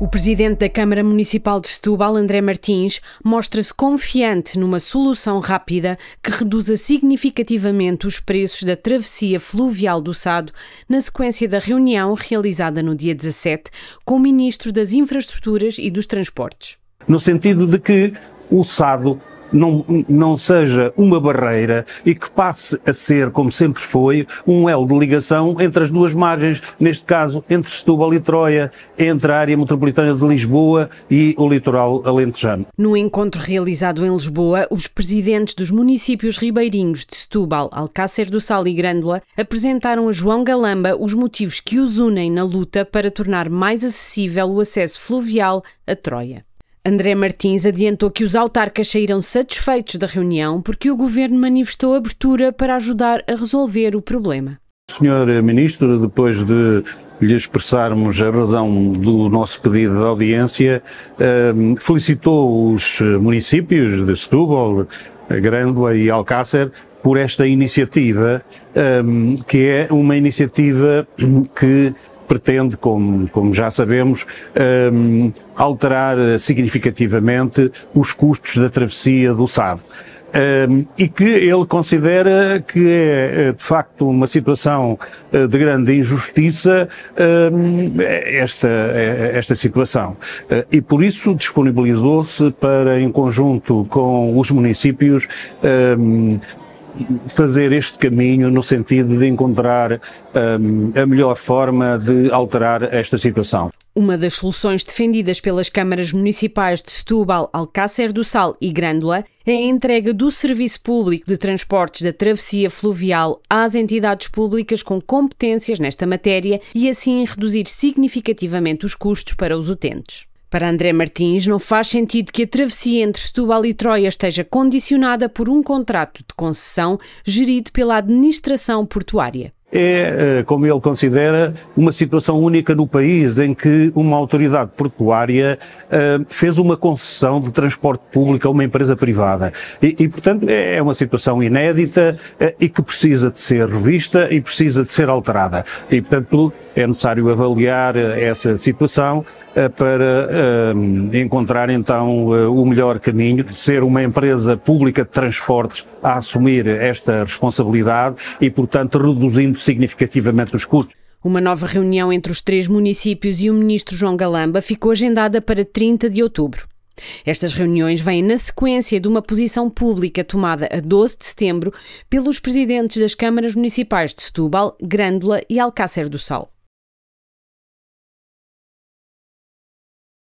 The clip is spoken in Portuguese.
O presidente da Câmara Municipal de Setúbal, André Martins, mostra-se confiante numa solução rápida que reduza significativamente os preços da travessia fluvial do Sado, na sequência da reunião realizada no dia 17 com o ministro das Infraestruturas e dos Transportes. No sentido de que o Sado não, não seja uma barreira e que passe a ser, como sempre foi, um elo de ligação entre as duas margens, neste caso entre Setúbal e Troia, entre a área metropolitana de Lisboa e o litoral alentejano. No encontro realizado em Lisboa, os presidentes dos municípios ribeirinhos de Setúbal, Alcácer do Sal e Grândola apresentaram a João Galamba os motivos que os unem na luta para tornar mais acessível o acesso fluvial a Troia. André Martins adiantou que os autarcas saíram satisfeitos da reunião porque o governo manifestou abertura para ajudar a resolver o problema. Senhor Ministro, depois de lhe expressarmos a razão do nosso pedido de audiência, ehm, felicitou os municípios de Setúbal, Grândola e Alcácer por esta iniciativa, ehm, que é uma iniciativa que pretende, como, como já sabemos, um, ehm, alterar eh, significativamente os custos da travessia do Sado. Um, ehm, e que ele considera que é, eh, de facto, uma situação eh, de grande injustiça um, ehm, esta, esta situação. E por isso disponibilizou-se para, em conjunto com os municípios, um, fazer este caminho no sentido de encontrar um, a melhor forma de alterar esta situação. Uma das soluções defendidas pelas câmaras municipais de Setúbal, Alcácer do Sal e Grândola é a entrega do Serviço Público de Transportes da Travessia Fluvial às entidades públicas com competências nesta matéria e assim reduzir significativamente os custos para os utentes. Para André Martins, não faz sentido que a travessia entre Setúbal e Troia esteja condicionada por um contrato de concessão gerido pela administração portuária é, eh, como ele considera, uma situação única no país em que uma autoridade portuária eh, fez uma concessão de transporte público a uma empresa privada. E, e portanto, é, é uma situação inédita eh, e que precisa de ser revista e precisa de ser alterada. E, portanto, é necessário avaliar essa situação eh, para eh, encontrar então eh, o melhor caminho, ser uma empresa pública de transportes a assumir esta responsabilidade e, portanto, reduzindo significativamente os custos. Uma nova reunião entre os três municípios e o ministro João Galamba ficou agendada para 30 de outubro. Estas reuniões vêm na sequência de uma posição pública tomada a 12 de setembro pelos presidentes das câmaras municipais de Setúbal, Grândola e Alcácer do Sal.